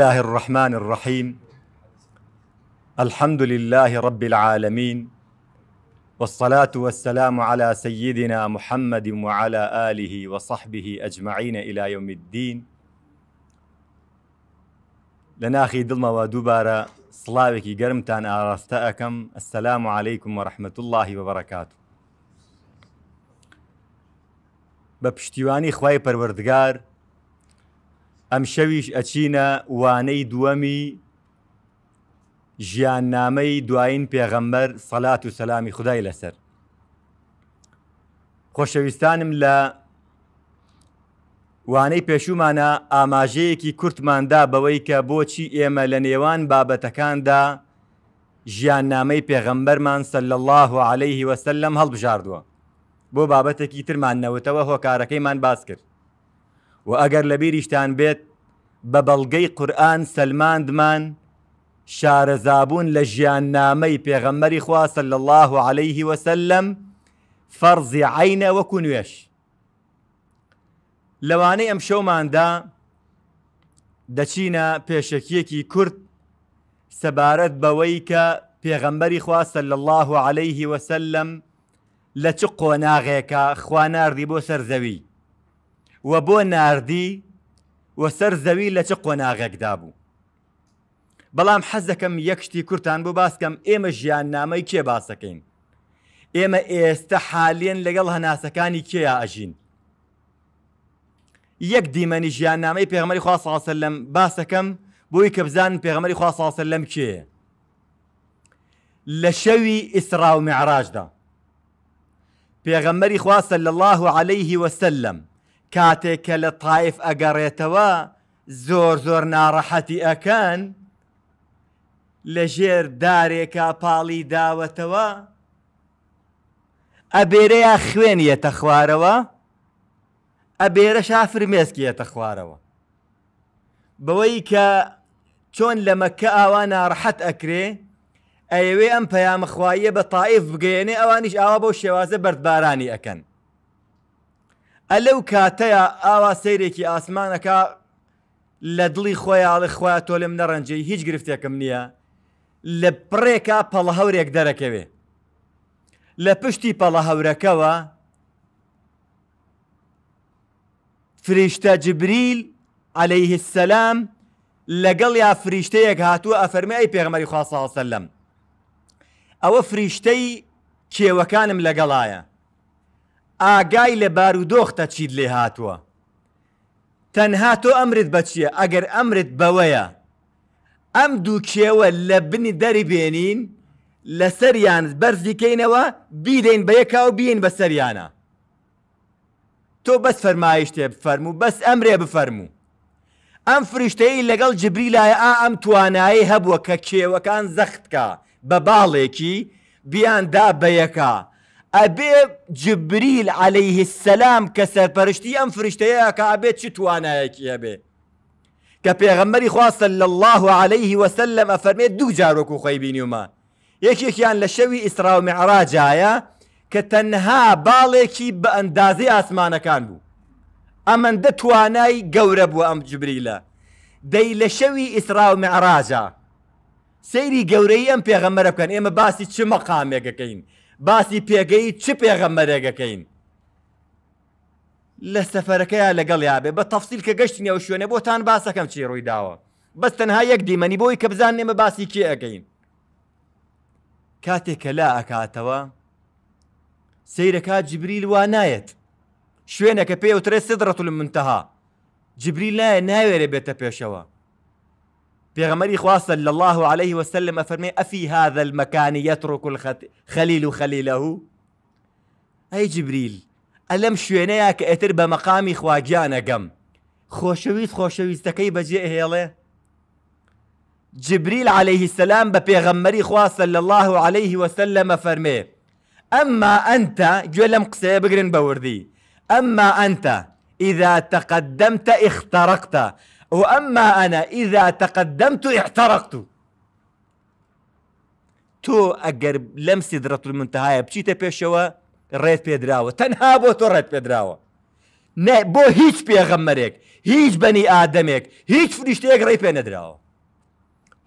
الله الرحمن الرحيم الحمد لله رب العالمين والصلاة والسلام على سيدنا محمد وعلى آله وصحبه أجمعين إلى يوم الدين لناخي دلما ودوبارة سلاوكي قرمتان آرستأكم السلام عليكم ورحمة الله وبركاته ببشتواني خواي خوای پەروەردگار ئەم شەویش ئەچینە وانەی دووەمی ژیان نامەی دوایین پێغەمبەر سەلات و سەلامی خدای لەسەر خۆشەویستانم لە وانەی پێشومانە ئاماژەیەکی کورتماندا بەوەی کە بۆچی ئێمە لە نێوان بابەتەکاندا ژیان نامەی پێغەمبەرمان سەل الله و عليهەیهی وەسلم هەڵبژاردووە بۆ بابەتێکی ترمانەوەتەوە هۆکارەکەیمان باز کرد و ئەگەر لە بیریشتان بێت بە بەڵگەی قورآن سلماندمان شارەزابوون لە ژیان نامەی پێغەممەری خواسە لە الله عليه وسلم فەرزی عینە وەکو نوێش لەوانەی ئەم شەوماندا دەچینە پێشەکیەکی کورت سەبارەت بەوەی کە پێغەمبەری خواسە لە الله عليه وسلم لە چ قۆناغێکە خواناردی بۆ سەرزەوی وە بۆ نردی وە سەر زەوی لە چه قۆناغێکدا بوو. بەڵام حەز دەکەم یەکشتی کورتان بۆ باسکەم ئێمە ژیان نامەی کێ باسەکەین. ئێمە ئێستا حالێن لەگەڵ هەناسەکانی کێیا ئەژین. یەک دیمەنی ژیان نامەی پێغمەری خواسەسە لەم باسەکەم بۆی کە بزان پێغمەری خواسەسە لەم کێ. لە شەوی ئیسرا و معراجدا. پێغەمەری خواسە لە الله عليه وسلم. کاتێک کە لە تایف ئەگەڕێتەوە زۆر زۆر ناڕەحەتی ئەەکەن لەژێر دارێکا پاڵی داوەتەوە ئەبێرەیە خوێنیەتە خوارەوە ئەبێرە شافرمێسکیەتە خوارەوە بەوەی کە چۆن لە مەکە ئاوا ناڕەحەت ئەکرێ ئەیەوێ ئەم پەیامەخواییە بە تاائف بگەێنێ ئەوانیش ئاوا بۆ شێوازە بەردبارانی ئەەکەن ئەلەو کاتەیە ئاوا سیرێکی ئاسمانەکە لە دڵی خۆیاڵی خۆیان تۆ لەم نەڕەنجی هیچ گرفتێکم نییە لە پڕێکا پەڵە هەورێک دەرەکەوێ لە پشتی پەڵە هەورەکەەوە فریشتە جبریل عليه السلام لەگەڵ یا فریشتەیەک هاتووە ئەفەرمای پێغمەری خواسەسەلم ئەوە فریشتەی کێوەکانم لەگەڵایە ئاگای لە بارودۆختە چیت لێ هاتووە تەنها تۆ ئەمرت بەچیە ئەگەر ئەمرت بەوەیە ئەم دوو کێوە لە بنی دەریبێنین لەسەریان بەرزیکەینەوە بیدەین بە یەکاو بین بە سەریانە تۆ بەس فەرمایشتێ بفەرمو بەس ئەمرێ بفەرموو ئەم فریشتەی لەگەڵ جبری لایە ئا ئەم توانایی هەبووە کە کێوەکان زەختکە بە باڵێکی بیاندا بەیەکە ئەبێ جبریل عليهەیه السلام کە سەرپەرشتی ئەم فرشتەیە کە ئەبێت چ توانایەکی ئەبێ کە پێغەمەری خواستە لە الله عليه وسلم ئەفەرمێت دوو جارۆک و خۆی بینیومە یەکێکیان لە شەوی ئیسرا و معراجایە کە تەنها باڵێکی بە ئەندازی ئاسمانەکان بوو ئەمەندە توانای گەورە بووە ئەم جبریلە دەی لە شەوی ئیسرا و معراجە سەیری گەورەی ئەم پێغەمەرە بکەن ئێمە باسی چ مەقامێکەکەین باسی پێگەی چ پێغەممەرێگەکەین لە سەفەرەکەیە لەگەڵ یابێ بە تەفسیل کە گەشتنی ئەو شوێنە بۆتان باسەکەم چی ڕووی داوە بەس تەنها یەک دیمەنی بۆی کە بزانێمە باسی کێ ئەەکەین کاتێک کە لا ئەکاتەوە سیرەکە جبریل وا نایەت شوێنەکە پێوترێ سدرەت منتەها جبریل نایە ناوێرە بێتە پێشەوە پیغمبری خواص صلى الله عليه وسلم أفرمي أفي هذا المكان يترك الخليل خليله أي جبريل ألم شوينيك کە بمقامي خواجانا قم خوشويت خوشويت تكي بەجێ هێڵێ جبريل عليه السلام ببي غمري خواسە الله عليه وسلم أفرمي أما أنت گوێ قصي قسەیە بگرن بەوردی أما أنت إذا تقدمت اخترقت وأما أنا إذا تقدمت احترقت تۆ ئەگەر لەم سیدرەت منتەهایە بچیتە پێشەوە ريت پێدراوە تەنها بۆ تۆ ڕێت پێدراوە نە بۆ هیچ پێغەممەرێک هیچ بەنی ئادەمێک هیچ فریشتەیەک ڕێ پێ تو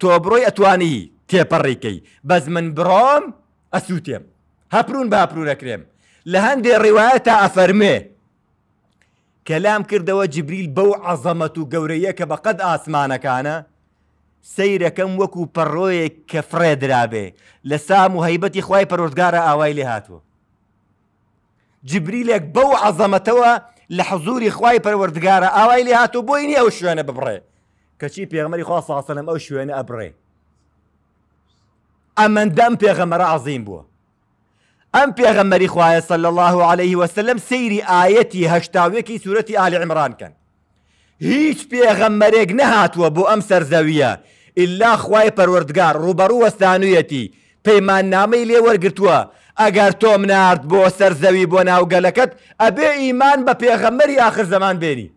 تۆ بڕۆی ئەتوانی تێپەڕێکەی بەز من برام ئەسووتێم هەپرون باپرونەکرێم لە هەندێ الرواية تا ئەفەرمێ کەلام کردەوە جبریل بەو عەزەمەت و گەورەیە کە بەقەد ئاسمانەکانە سیرەکەم وەکو پەڕۆیەک کە فرێدرابێ لە سام و هەیبەتی خی پەرۆژگارە ئاوای لێ هاتووە جبریلێک بەو عەزەمەتەوە لە حەزوری خی پەروەردگارە ئاوای لێ هاتوو بۆی نیە ئەو شوێنە ببڕێ کەچی پێغمەری خوا ساسەلم ئەو شوێنە ئەبڕێ ئەمەندەم پێغەمەرە عزییم بووە ئەم پێغەمەری خوایە صلى الله عليه وسلم سەیری ئاەتی هەشتاوێکی سوورەتی ئالی عمرانکەن هیچ امسر زاويه الا ئەم پروردگار روبرو خوای پەروەردگار ڕوبەڕوو وەستانویەتی پەیمان نامەی لێ وەرگتووە بو سر زاوي بو ناو بۆ ابي ايمان ئیمان بە پێغەمەری آخر زمان زەمان بێنی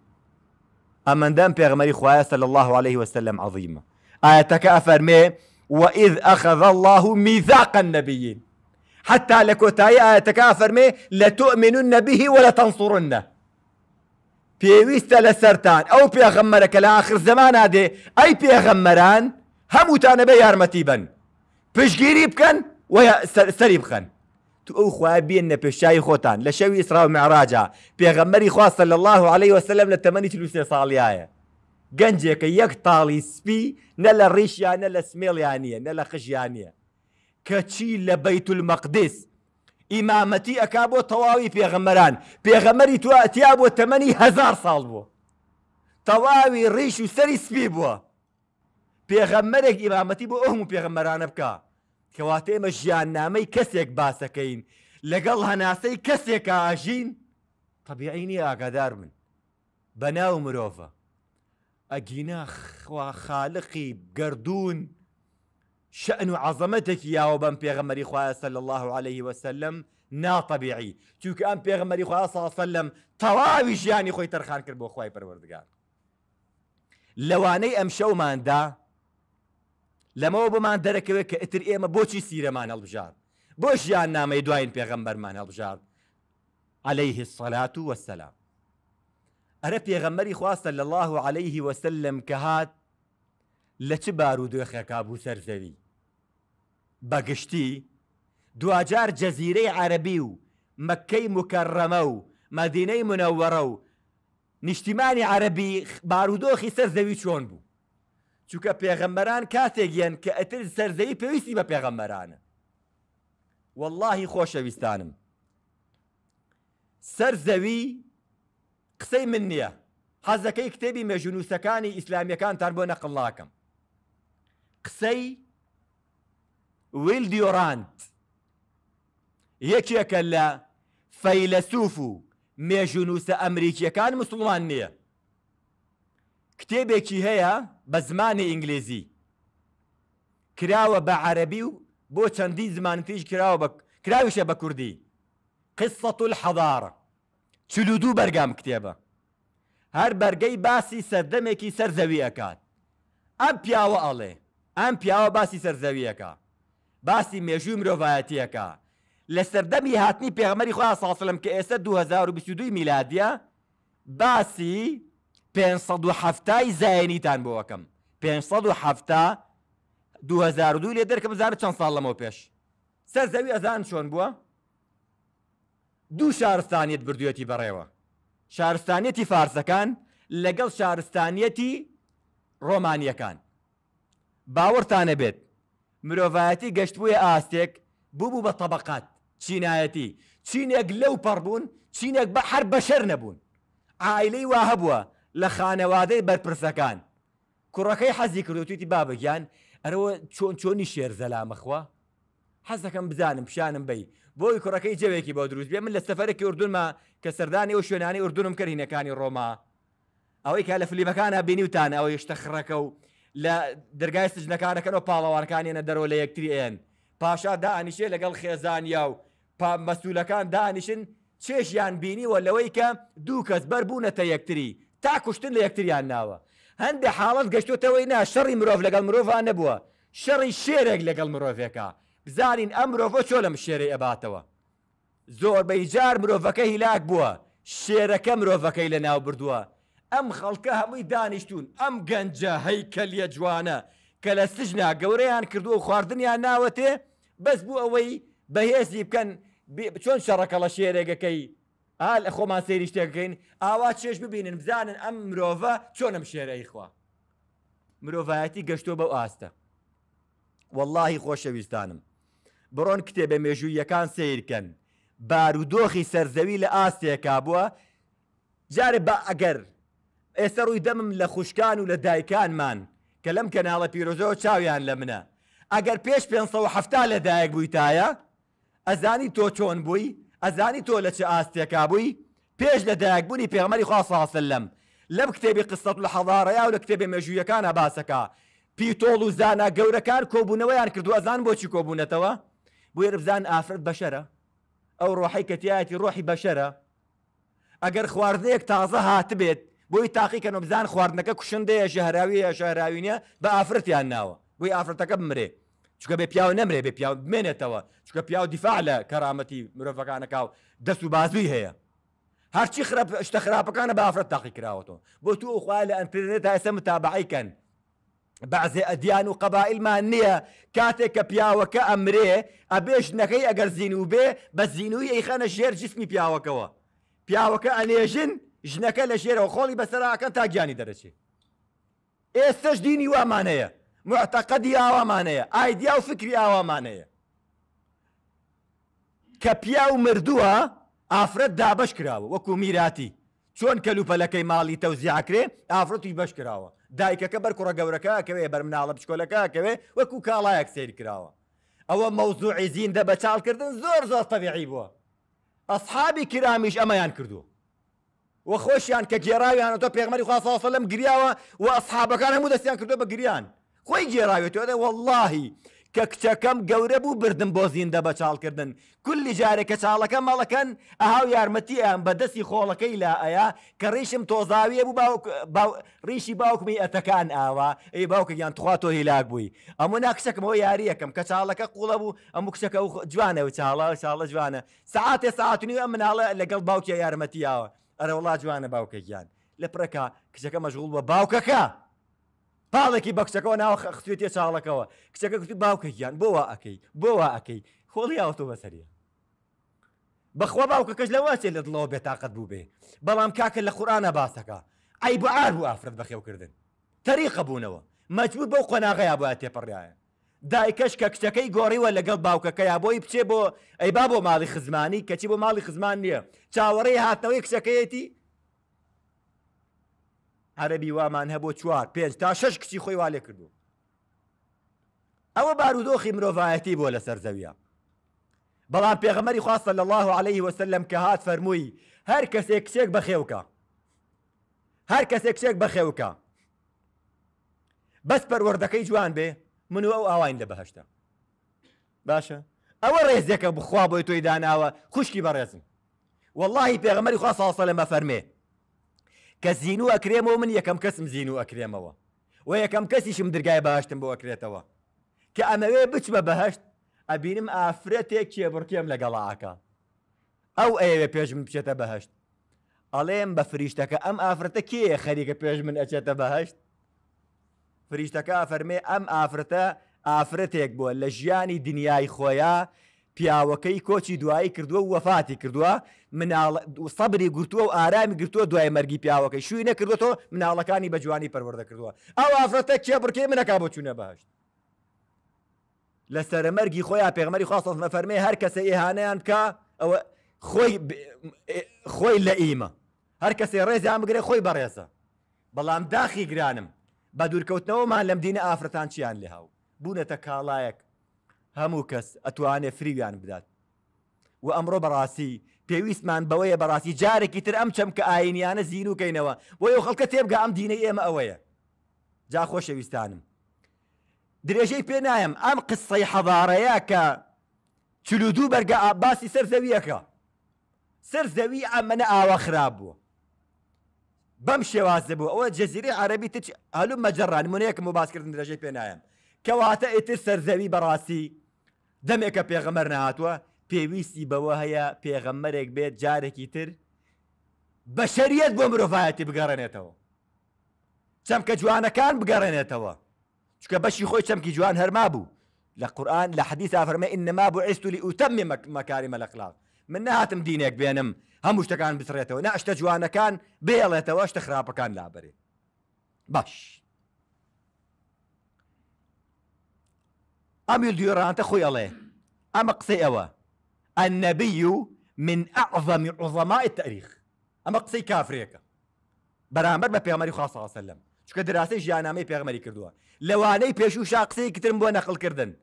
ئەمەندەم پێغمەری خوایە صلى الله عليه وسلم عظیمە ئاەتەکە افرمي وإذ أخذ الله ميثاق النبيين حتى لكوتاي تكافر مي لتؤمنن به ولا تنصرنه في ويستا لسرتان او في غمرك لاخر زمان هادي اي في غمران همو تانا بيار رمتيبا فش قريب كان ويا سريب كان تو او خوا بينا بشاي خوتان لشوي اسراء ومعراجا في غمري خوا صلى الله عليه وسلم لتمني تلوسي صاليايا قنجيك يك طالي سبي نلا ريش نلا سميل يعني نلا خش کەچی لە بەیت المەقدس ئیمامەتی ئەک بۆ تەواوی پێغەمەران پێغەمەری تو ئەتیا بۆ تەمەنی هزار ساڵ بوو تەواوی ڕیش و سەری سپی بووە پێغەمەرێک ئیمامەتی بۆ ئەم و پێغەمەرانە بکە کەواتە ئێمە ژیاننامەی کەسێک باسەکەین لەگەڵ هەناسەی کەسێکە ئاژین تەبیعینی ئاگادار من بەناو مرۆڤە ئەگینە خوا خاالقی گردردون شأن عظمتك يا وبن بيغمري خواه صلى الله عليه وسلم نا طبيعي بيغمري خواه صلى الله عليه وسلم تواويش يعني خوي ترخان كربو کرد بۆ لواني أمشو من دا لما هو بمان اتر ايما بوشي سيرة بۆچی البجار بوش يعني نام يدوين بيغمبر پێغەمبەرمان البجار عليه الصلاة والسلام ئەرە بيغمري خواه صلى الله عليه وسلم كهات لە چ بارودۆخێکا بوو سەرزەوی بەگشتی دوجار جەزیرەی عەربی و مەکەی مکەڕەمە و مەدینەی منەوەڕە و نیشتیمانی عەربی بارودۆخی سەرزەوی چۆن بوو چونکە پێغەمبەران کاتێکیان کە ئەتر سەرزەوی پێویستی بە پێغەمبەرانە واللهی خۆشەویستانم سەرزەوی قسەی من نییە حەزەکەی کتێبی مێژونوسەکانی ئیسلامیەکان تان بۆ نەقلڵاکەم قسەی ویل دیۆرانت یەکێکە لە فەیلەسوف و مێژونووسە ئەمریکیەکان مسلمان نییە کتێبێکی هەیە بە زمانی ئینگلیزی کراوە بە عەربی و بۆ چەندی زمان پیش کراوە کراویشە بە کوردی قسەت الحەدارە چلودوو بەرگام کتێبە هەر بەرگەی باسی سەردەمێکی سەرزەوی ئەکات ئەم پیاوە ئەڵێ ئەم پیاوە باسی سەرزەویەکە باسی مێژووی مرۆڤایەتیەکە لە سەردەمی هاتنی پێغمەری خوا ساسلم کە ئێستا 2022 میلادیە باسی 570 زایەنیتان بۆەکەم 570 2002 لێ دەرکە بزار چەند ساڵ لەمەوە پێش سەرزەوی ئەزان چۆن بووە دوو شارستانیت بردوێتی بەڕێوە شارستانیەتی فارسەکان لەگەڵ شارستانیەتی ڕۆمانیەکان باوەڕتانە بێت مرۆڤایەتی گەشتبووی ئاستێک بووبوو بە طبقات چینایەتی چینێک لەو پەڕبوون چینێک بە هەر بەشەر نەبوون ئایلەی وا هەبووە لە خانەوادەی بەرپرسەکان کوڕەکەی حەزی کردوتیتی بابگیان ئەرەوە چۆن چۆنی شێر زەلامەخوا حەز دەکەم بزانم پیشانم بی بۆی کوڕەکەی جەوێکی بۆ دروست بێ من لە سەفەرێکی ئوردونمە کە سەردانی ئەو شوێنانی ئوردونم کردینەکانی ڕۆما ئەوەی کا لە فلیمەکانە بینیوتان ئەوەی شتەخڕەکە و لە دەرگای سجنەکانەکەەوە پاڵەوانەکانیە دەرەوە لە یەکتریێن پاشا دانیشێ لەگەڵ خێزانیا و مەسوولەکان دانیشن چێشیان بینیوە لەوەی کە دوو کەس بەر بوونەتە یەکتری تا کوشتن لە یەکتریان ناوە هەندێک حاڵت گەشتوتەوەی نا شەڕی مرۆڤ لەگەڵ مرۆڤان نەبووە شەڕی شێرێک لەگەڵ مرۆڤێکە بزانین ئەم مرۆڤە چۆ لەم شێرەی ئەباتەوە زۆربەی جار مرۆڤەکە هیلاک بووە شێرەکە مرۆڤەکەی لە ناو بردووە ئەم خەڵکە هەمووی دانیشتون ئەم گەنجە هەیکەلیە جوانە کە لە سژنا گەورەیان کردو و خواردنیان ناوەتێ بەس بوو ئەوەی بەهێزی بکەن چۆن شەڕەکە لە شێرێگەکەی ئال لە خۆمان سێری شتێکەکەین ئاوا چێش ببینن بزانن ئەم مرۆڤە چۆنم شێرەی خوا مرۆڤایەتی گەشتۆ بەو ئاستە واللهی خۆشەویستانم بڕۆن کتێبە مێژوویەکان سیرکەن بارودۆخی سەرزەوی لە ئاستێکا بووە جارێ بە ئەگەر ئێستا ڕووی دەمم لە خوشکان و لە دایکانمان کە لەم کەناڵە پیرۆژەوە چاویان لە منە ئەگەر پێش 570 لەدایک بوویتایە ئەزانی تۆ چۆن بووی ئەزانی تۆ لە چه ئاستێکا بووی پێش لەدایک بوونی پێغمەری خواسااصل لەم لەم کتێبی قستەت لە حەڵارەیا و لە کتێبی مێژوویەکانە باسەکە پیتۆڵ و زانا گەورەکان کۆبوونەوەیان کردو ئەزان بۆچی کۆبوونەتەوە بۆی بزان ئافرەت بەشەرە ئەو ڕۆحی کەتیایەتی ڕۆحی بەشەرە ئەگەر خواردەیەک تازە هاتبێت بۆی تاقیکە نۆبزان خواردنەکە کوشندەیە شەهراویە شەهراوینە بە ئافرەتیان ناوە بۆی ئافرەتەکە بمرێ چکە بێ پیاو نەمرێ بێ پیاو بمێنێتەوە چکە پیاو دیفاع لە کەرامەتی مرۆڤەکانەکەاو دەست و بازوی هەیە هەرچی خراپ شتە خراپەکانە بە ئافرەت تاقی کراوەتەوە بۆ تو خوا لە ئەنترنێت تا ئێستا متابعیکەن بعضێ ئەدیان و قەبائلمان نییە کاتێک کە پیاوەکە ئەمرێ ئەبێ ژنەکەی ئەگەر زین و بێ بە زینوی ئەیخەنە ژێر جسمی پیاوەکەوە پیاوەکە ئەنێژن ژنەکە لە شێرەوە خۆڵی بەسەراکەن تا گیانی دەرەچێت ئێستش دینی وامانەیە معتەقەدی ئاوامانەیە ئایدیا و فکری ئاوامانەیە کە پیا و مردووە ئافرەت دابش کراوە وەکو میراتی چۆن کەلوپەلەکەی ماڵی تەوزیعکرێ ئافرەتی بەش کراوە دایکەکە بەر کوڕە گەورەکەکەوێ بەر مناڵە بچکۆلەکەکەوێ وەکو کاڵایەک سیر کراوە ئەوە مەوزوع عیزین دە بە چاڵکردن زۆر زۆر تەبیعی بووە ئەسحابی کرامیش ئەمەیان کردووە و خۆشیان کە گێراویان تۆ پێغمەری خواسەڵ لەم گریاوە و ئەسحابەکان هەموو دەستیان کردو بە گریان خۆی گێراوێتەوە واللهی کە کچەکەم گەورە بوو بردم بۆ زیندە بە چاڵکردن کولی جارێکە چاڵەکە مەڵەکەن ئەهاو یارمەتیان بە دەستی خۆڵەکەی لا ئەیا کە ڕیشم تۆزاویە بوو ریشی باوکمی ئەتەکان ئاوا ئەی باوکە یان توخوا تۆ هیلاک بووی ئەمە ناکشەکەمەوە یاریەکەم کە چاڵەکە قوڵە بوو ئەمە کشەکە جوانە و چاڵە و چاڵە جوانە سعاتێ ساعتنی ئەم مناڵە لەگەڵ باوکی یارمەتیاوە ئەرە وڵات جوانە باوکێکیان لە پرەکە کچەکە مەژغول بە باوکەکە پاڵێکی بە کچەکەەوە ناو خەختێتێ چاڵەکەەوە کچەکە کوتی باوکێکیان بۆوا ئەەکەی بۆوا ئەەکەی خۆڵی ئاوتۆ بەسەریە بەخوا باوکەکەش لەوەچێ لە دڵەوە بێتاقت بوو بێ بەڵام کاکە لە قورانە باسەکە ئەی بە ئار بوو ئافرەت بەخێوکردن تەریقە بوونەوە مەجبوت بەو قۆناغەیە بۆ تێپەڕایە دایکەش کە کچەکەی گۆڕیوە لەگەڵ باوکەکە یا بۆی بچێ بۆ ئەی با بۆ ماڵی خزمانی کەچی بۆ ماڵی خزمان نییە چاوەڕی هاتنەوەی کچەکەیەتی عەربی وامان هەبوو چوار پێنج تا شش کچی خۆی والێ کردو ئەوە بارودۆخی مرۆڤایەتی بۆ لە سەرزەویە بەڵام پێغەمەری خواستە لە الله عليه وسلم کە هات فەرمووی هەر کەسێک کچێک بەخێوکە هەر کەسێک کچێک بەخێوکە بەس پەروەردەکەی جوان بێ من و ئەو ئاواین لە بەهشتا باشە ئەوە ڕێزیەکە بخوا بۆی تۆی داناوە خوشکی بەڕێزم واللهی پێغمەری خوا ساڵسە لەمە فەرمێ کە زین و ئەکرێمەوە من یەکەم کەسم زین و ئەکرێمەوە و یەکەم کەسیشم درگای بەهشتم بۆ ئەکرێتەوە کە ئەمەوێ بچ بە بەهشت ئەبینم ئافرەتێک کێبڕکێم لەگەڵاکە ئەو ئەوێ پێشم بچێتە بەهشت ئەڵێم بە فریشتەکە ئەم ئافرەتە کێ خەریکە پێش من ئەچێتە بەهشت فریشتەکە فەرمێ ئەم ئافرەتە ئافرەتێک بووە لە ژیانی دنیای خۆیان پیاوەکەی کۆچی دوایی کردووە و وەفاتی کردووە سەبری گرتووە و ئارامی گرتووە دوای مەرگی پیاوەکەی شووی نەکردوەوە مناڵەکانی بە جوانی پەروەەردە کردووە ئەو ئافرەتە کێ بڕکێ منەکە بۆ چوونە باشت لە سەرمەرگی خۆیان پێغمەری خواست مەفەرمێ هەر کەسە ئێهانیان کا ئەوە خۆی خۆی لە ئیمە هەر کەسێ ڕێزیان بگرێ خۆی بەڕێزە بەڵام داخی گرانم بە دوورکەوتنەوەمان لەم دینە ئافرەتان چیان لێ هاو بوونەتە کاڵایەک هەموو کەس ئەتوانێ فریویان بدات و ئەمڕۆ بەڕاستی پێویستمان بەوەیە بەڕاستی جارێکی تر ئەم چەم کە ئاینیانە زین وکەینەوە بۆ یو خەڵکە تێبگە ئەم دینە ئێمە ئەوەیە جا خۆشەویستانم درێژەی پێ نایم ئەم قسەی حەبارەیە کە چلودوو بەرگە ئاباسی سەر زەویەکە سەر زەوی ئەمەە ئاوە خراپ بووە بەم شێوازە بوو ئەوە جەزیری عەربی تچ هەلو مەجرڕان منەیەکم و باسکردن درەژەی پێنایم کەواتە ئیتر سەرزەوی بەڕاستی دەمێکە پێغەمەر نهاتوە پێویستی بەوە هەیە پێغەمەرێک بێت جارێکی تر بە شەریت بۆ مرۆڤایەتی بگەڕێنێتەوە چەمکە جوانەکان بگەڕێنێتەوە چکە بەشی خۆی چەمکی جوان هەرما بوو لە قورآن لە حەدیث ئافرمە ئینەما بۆ ئێستولی ئوتەمێ مەکاری مەلەقلاق من نهات مدينيك بينم هموش تكان بسريته ناش تجوانا كان بيلته واش تخرابه كان لابري باش أميل ديوران تخوي الله أما قصي أوا النبي من أعظم عظماء التاريخ أما قصي كافريكا برامر ببيع مريو خاصة الله سلم شو كدراسة جانا مي بيع مريو كردوها لو علي بيشو شاقسي كتر قل كردن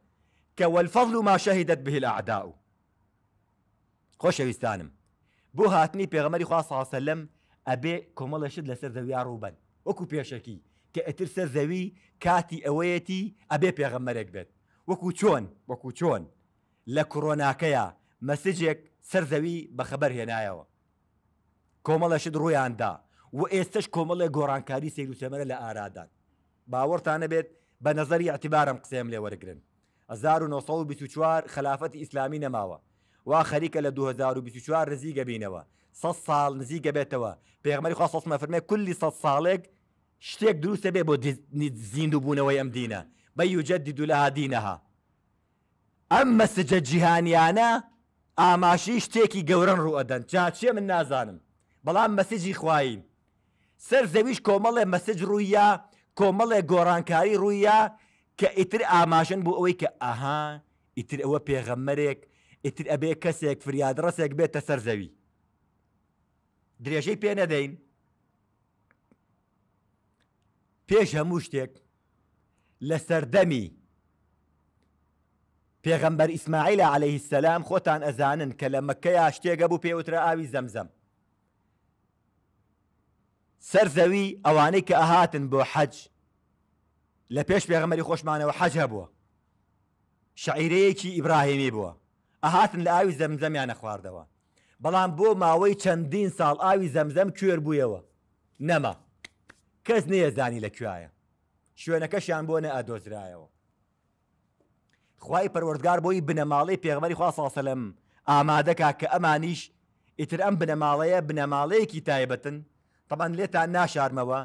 كوالفضل ما شهدت به الأعداء خۆشەویستانم بۆ هاتنی پێغەمەری خوا ساسەلم ئەبێ کۆمەڵەشت لەسەر زەوی ڕووبەن وەکو پێشەکی کە ئەتر سەر زەوی کاتی ئەوەیەتی ئەبێ پێغەمەرێک بێت وەکو چۆن وەکو چۆن لە کۆرۆناکەیە مەسجێک سەرزەوی بەخەبەر هێنایەوە کۆمەڵەشت ڕوویاندا و ئێستش کۆمەڵی گۆڕانکاری سیرروسێمەرە لە ئارادان باوەڕتانە بێت بە نظری ئەتیبارم قسەم لێ وەرگن 1924 خلافەتی ئیسلامی نەماوە وا خەریکە لە 2024 ڕزیگە بینەوە سە ساڵ نزیگە بێتەوە پێغمەری خوا سەمە فەرمێ کولی سە ساڵێک شتێک دروستە بێ بۆ زیند و بوونەوەی ئەم دینە بە یوجددی دوولها دینەها ئەم مەسجە جیهانیانە ئاماشی شتێکی گەورن ڕوئەدەن چاچێ من نازانم بەڵام مەسیجی خواییم سەر زەویش کۆمەڵێ مەسج ڕوویە کۆمەڵێ گۆڕانکاری ڕوویە کە ئیتر ئاماژن بۆ ئەوەی کە ئەها ئیتر ئەوە پێغەمەرێک ئیتر ئەبێ کەسێک فریادڕسێک بێتە سەر زەوی درێژەی پێ نەدەین پێش هەموو شتێک لە سەردەمی پێغەمبەر ئیسماعیل لە عليهەیه السلام خۆتان ئەزانن کە لە مەکەیا شتێگە بوو پێوترە ئاوی زەمزەم سەرزەوی ئەوانەی کە ئەهاتن بۆ حەج لە پێش پێغەمەری خۆشمانەوە حەج هەبووە شعیرەیەکی ئیبراهیمی بووە ئەهاتن لە ئاوی زەمزەمیانە خواردەوە بەڵام بۆ ماوەی چەندین ساڵ ئاوی زەمزەم کوێر بوویەوە نەما کەس نەیەزانی لە کوایە شوێنەکەشیان بۆ نە ئەدۆزرایەوە خی پەروەردگار بۆی بنەماڵی پێغمەری خواسەسەلم ئامادەکا کە ئەمانیش ئیتر ئەم بنەماڵەیە بنەماڵەیەکی تایبەتن تەبەن لێتان ناشارمەوە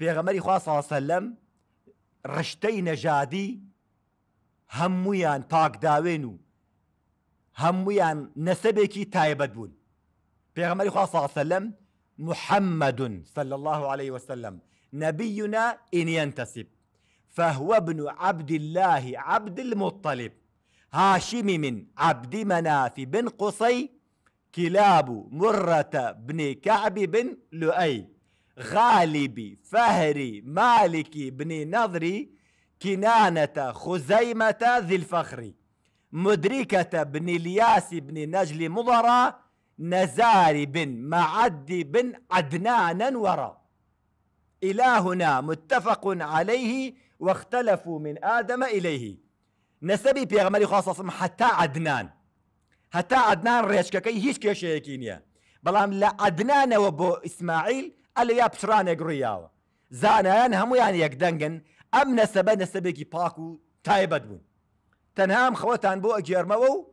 پێغەمەری خواسەسەلم ڕشتەی نەژادی هەمویان پاکداوێن و هەمویان نەسەبێکی تایبەت بوون پێغمەری خواسەلم محەممەدون صلى الله عليه وسلم نبينا إن ينتسب فهو ابن عبد الله عبد المطلب هاشم من عبد مناف بن قصي كلاب مرة بن كعب بن لؤي غالب فهري مالك بن نظري كنانة خزيمة ذي الفخر مدركة بن الياس بن نجل مضرى نزار بن معدي بن عدنانا ورا إلى هنا متفق عليه واختلفوا من آدم إليه نسبي بيغمالي خاصة حتى عدنان حتى عدنان كي هيش كيشيكي نيا بلام لا عدنان وبو إسماعيل اللي يا بشران زانا يعني همو يعني يكدنجن أم نسبة نسبة كي باكو تايبدون تەنها ئەم خەوەتان بۆ ئەگێرمەوە و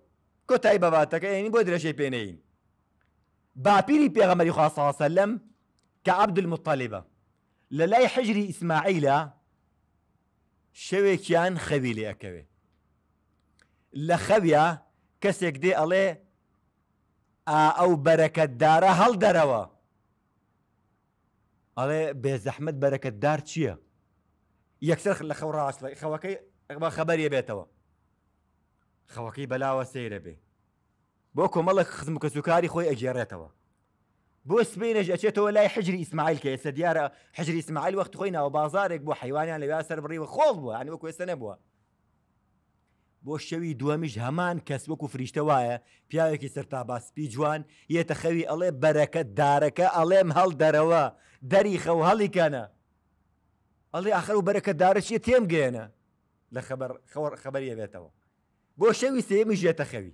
کۆتایی بەباتەکە ینی يعني بۆ درێژەی پێێنین باپیری پێغەمەری خواسەسە لەم کە عبدل مطالبە لە لای حەجری ئیسماعیلە شەوێکیان خەوی لەکەوێ لە خەویا کەسێک دێ ئەڵێ ئەو بەرەکەتدارە هەڵ دەرەوە ئەڵێ بێزەحمت بەرەکەتدار چییە؟ یەکسەر لە خەڕاست خەوەکەی خەبەریە بێتەوە خەوەکەی بەلاوە سەیرە بێ بۆ کۆمەڵک خزم و کەسوکاری خۆی ئەگێڕێتەوە بۆ سبینەژ ئەچێتەوە لای حجری ئیسماعیل کە ئێستا دیارە حجری ئیسماعیل وەخت خۆی ناوە بازارێک بۆ حیوانیان لەوێ سەر بڕیوە خۆڵ بووە ئەنی وەکو ئێستا نەبووە بۆ شەوی دووەمیش هەمان کەس وەکو فریشتە وایە پیاوێکی سەرتا باسپی جوان یەتە خەوی ئەڵێ بەرەکە دارەکە ئەڵێم هەڵ دەرەوە دەری خەو هەڵیکەنە ئەڵێ آخر و بەرەکە دارەشی تێم گێنە لە خبر خەبەر خەبەریە بێتەوە بۆ شەوی سێمی ژێتە خەوی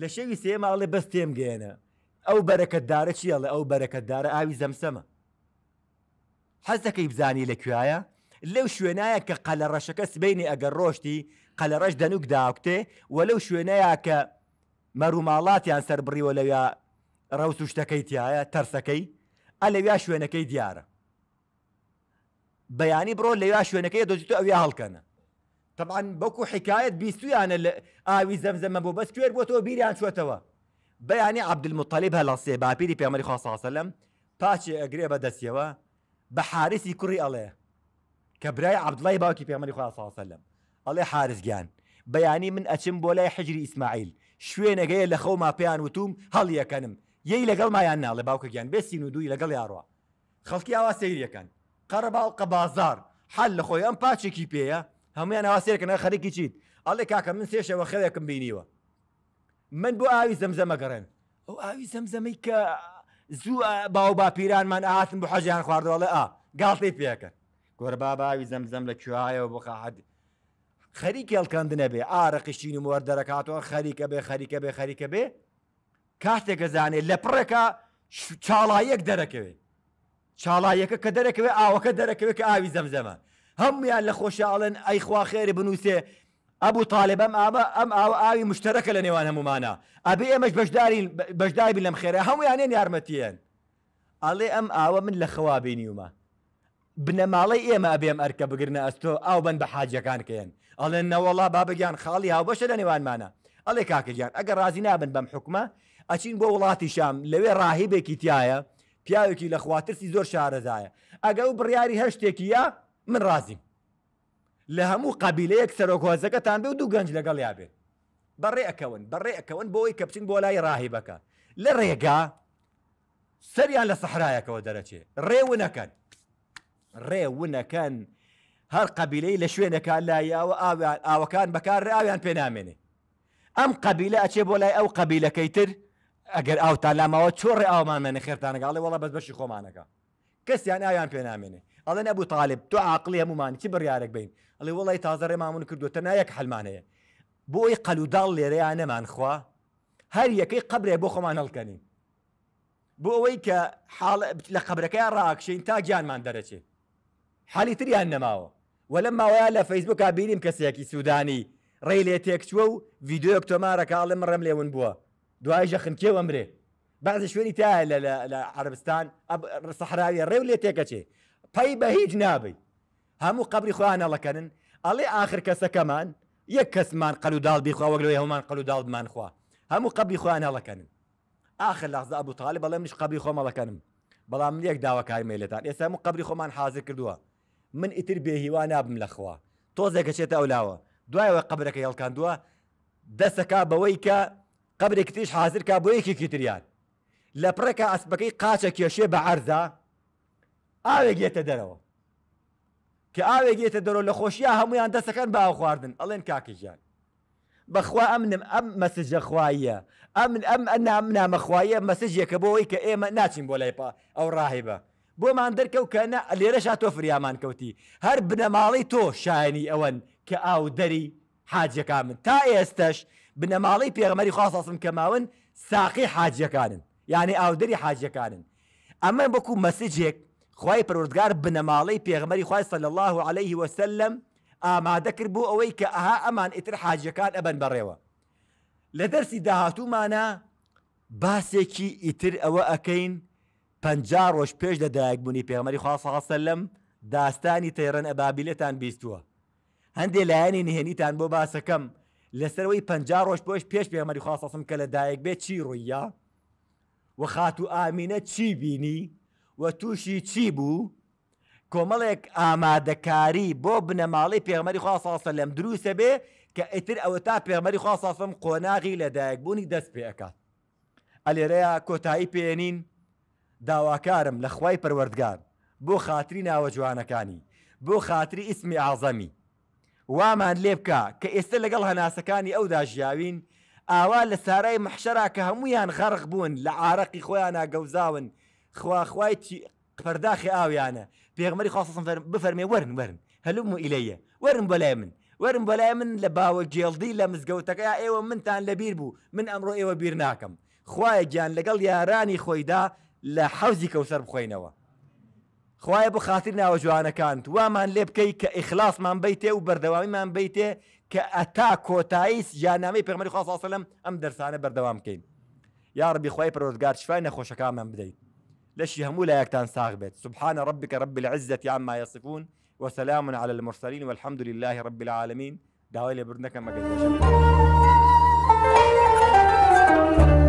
لە شەوی سێماڵێ بەست تێم گەێنە ئەو بەرەکەتدارە چیڵێ ئەو بەرەکەتدارە ئاوی زەمسەمە حەزەکەی بزانی لە کوایە لەو شوێنایە کە قەلە ڕەشەکە سبینی ئەگەر ڕۆشتی قەلە ڕەش دەنوک داوکتێ و لەو شوێنەیە کە مەروماڵاتیان سەر بڕیوە لەویا ڕەوسوشتەکەی تایە تەرسەکەی ئە لەویا شوێنەکەی دیارە بەیانی بڕۆ لەویا شوێنەکەی دۆجیت ئەویا هەڵکەنە طبعاً بەکو حکایەت بیستویانە لە ئاوی زەمزەمە بۆ بەس کوێر بۆ تۆ بیریان چێتەوە بەیانی عبدمطالب هە لەسێ باپیری پێمەری خۆساسەلم پاچێ ئەگرێ بە دەستیەوە بە حارسی کوڕی ئەڵێ کە برای عبدڵی باوکی پێمەری خۆساسەلم ئەڵێ حارسگیان بەیانی من ئەچم بۆ لای حجری ئیسماعیل شوێنەگەیە لە خەو ماپیان وتوم هەڵیەکەنم یەی لەگەڵ مایان ناڵێ باوکە گیان بێسین و دووی لەگەڵ یاڕوە خەڵکی ئاوا سیریەکەن قەرە باوقە بازار حل لە خۆی ئەم پاچێکی پێەیە هەمویان هاوسێرکەنە خەرکی چیت ئەڵێ کاکە من سێشەوە خەوێکم بینیوە من بۆ ئاوی زەمزەمە گەڕێن ئەو ئاوی زەمزەمەی کە زوو باو باپیرانمان ئاتم بۆ حەجیان خواردەوەڵێ ئا گاڵتی پێکە گۆرە با باوی زەمزەم لە کوایەوە بۆ خەحد خەریکی هەڵکەندنە بێ ئارەقیشتین و وەردەرەکاتەوە خەریکە بێ خەریکە بێ خەریکە بێ کاتێکە زانێ لە پڕێکە چاڵایەک دەرەکەوێ چاڵایەکە کە دەرەکەوێ ئاوەکە دەرەکەوێت کە ئاوی زەمزەمە هەمویان لە خۆشیاڵن ئەیخوا خێری بنووسێ ئەبوو تاالبم ئامە ئەم ئاو ئاوی مشتەکە لە نێوان هەمومانە ئەبێ ئێمەش بەشداری بەشدابی لەم خێرە هەمویانێن یارمەتیەن ئەڵێ ئەم ئاوە من لە خەوابینیومە بنەماڵی ئێمە ئەبێم ئەرکە بگرنە ئەستۆ ئاو بن بە حاجەکانکەێن ئەڵێن نەوەڵا با بگیان خاڵی هاوبەشە لە نێوانمانە ئەڵێ کاکەگیان ئەگەر ڕازی نابن بەم حکومە ئەچین بۆ وڵاتی شام لەوێ ڕاهیبێکی تایە پیاوێکی لە خواترسی زۆر شارەزایە ئەگە و بڕیاری هەشتێکیە من ڕازیم لە هەموو قبیلەیەک سەرۆکۆزەکەتان بێ و دوو گەنج لەگەڵ یابێ بەڕێ ئەەکەون بەڕێ ئەەکەون بۆی کە بچین بۆ لای ڕاهیبەکە لە ڕێگا سەریان لە سەحرایەکەەوە دەرەچێ ڕێونەکەن ڕێونەکەن هەر قبیلەی لە شوێنەکان لایەوە ئاوەکان بەکار ئاویان پێنامێنێ ئەم قبیلە ئەچێ بۆ لای ئەو قبیلەکەی تر ئەگەر ئاوتان لاماوە چۆڕێ ئاومانمێنە خێرتانەگەڵی وڵە بەس بەشی خۆمانەکە کەسیان ئاویان پێنامێنێ ئەڵێن ئەبوو تاالب تو عقلی هەمومان چی بڕارێک بین ئەڵێ وڵی تازەڕێ مامون کردوتە نایەک حلمانەیە بۆی قەلوداڵ لێرەیان نەمان خوا هەر یەکەی قبرێ بۆ خۆمان هەڵکەنین بۆ ئەوەی کە لە قبرەکەیان ڕاکشین تا گیانمان دەرەچێ حالی تریان نەماوە و لە ماوەیە لە فەیسبوک بینیم کەسێکی سوودانی ڕێ لێ تێکچوە و یددیۆک تۆمارەکڵم ڕم لێون بووە دوای ژەخنکێ ئەمرێ بعض شوێنی تا لە عربستان سەحراوی ڕێو لێ تێکەچێ پەی بە هیچ نابی هەموو قبری خۆیانەڵەکەن ئەڵێ آخر کەسەکەمان یەک کەسمان قەلوداڵ بیخواوەک لەوەی هەمان قەلوداڵمان خوا هەموو قبری خۆیانەڵەکەن آخر لەغزە ئەبوو تاالب بەڵێ منش قبری خۆمەڵەکەنم بەڵام من یەک داواکاری مەلێتان ئێستا هەموو قبری خۆمان حاضر کردووە من ئیتر بێهیوا نابم لەخوا تۆزێکەچێتە ئەولاوە دوایەوە قبرەکە هێڵکاندووە دەسەکە بەوەی کە قبرێک تریش حاضر کا بۆ یەکی تریان لە پڕێکە ئەسبەکەی قاچە کێشێ بە عەرزە ئاوێ گێتە دەرەوە کە ئاوێ گێتە دەرەوە لە خۆشیە هەمویان دەسەکەن باو خواردن ئەڵێن کاکەژیان بەخوا ئەمنم ئەم مەسجە خوایە ئەمن ئەم ئەنام نامەخوایە مەسجێکە بۆەوەی کە ئێمە ناچین بۆ لای پا ئەو ڕاهیبە بۆمان دەرکەوت کە لێرەش تۆ فریامان کەوتی هەر بنەماڵی تۆ شایانی ئەوەن کە ئاو دەری حاجەکانن تا ئێستش بنەماڵی پێغمەری خواستاسم کە ماون ساقی حاجەکانن یعنی ئاودری حاجەکانن ئەمە بەکو مەسجێک خی پروردگار بنەماڵەی پێغمەری خوای سەل الله عليه وسلم ئامادەکرد بوو ئەوەی کە ئەها ئەمان ئیتر حاجەکان ئەبەن بەڕێوە لە دەرسی داهاتوومانە باسێکی ئیتر ئەوە ئەەکەین پ ڕۆژ پێش لە دایکبوونی پێغمەری خواسەلم داستانی تەێڕەن ئەبابیلەتان بیستووە هەندێک لایەنی نهێنیتان بۆ باسەکەم لەسەرەوەی پ ڕۆژ پۆش پێش پێمەری خواسەسم کە لە دایک بێت چی ڕوویە و خات و ئامینە چی بینی وە تووشی چی بوو؟ کۆمەڵێک ئامادەکاری بۆ بنەماڵی پێغمەری خواساسە لەم دروسە بێ کە ئیتر ئەوە تا پێغمەری خواساسم قۆناغی لەدایکبوونی دەست پێەکات. ئەلێرەیە کۆتایی پێێنین داواکارم لە خوای پەروەردگار بۆ خااتری ناوە جوانەکانی بۆ خااتری ئیسمی ئازەمی. وامان لێ بکە کە ئێستا لەگەڵ هەناسەکانی ئەودا ژیاوین ئاوا لە سارای محشرا کە هەمویان غەرق بوون لە عراقی خۆیان ناگەوزاون خواخوای پەرداخی ئاویانە پێغمەری خاستم بفەرمێ ورن ورن هەلوم و ئیلەیە ورن بەلای من ورن بەلای من لە باوە جێڵدی لە مزگەوتەکە ئێوە منتان لەبیر بوو من ئەمڕۆ ئێوە بیر ناکەم خوایە گیان لەگەڵ یارانی خۆیدا لە حەوزی کەوسەر بخۆینەوە خوایە بخاتر ناوە جوانەکان وامان لێ بکەی کە ئیخلاسمان بیتێ و بەردەوامیمان بیتێ کە ئەتا کۆتاییس یانامەی پێغمەری خاصااصلم ئەم دەرسانە بەردەوام بکەین یاربی خی پرۆزگار شفای نەخۆشەکانمان بدەیت لشي همولا یەکتان ساغ بێت سبحانە ڕبیکە ڕب العزت یانما یصفون وسلام على المرسلين والحمد لله رب العالمين داوای لێبرنەکە مەگەن.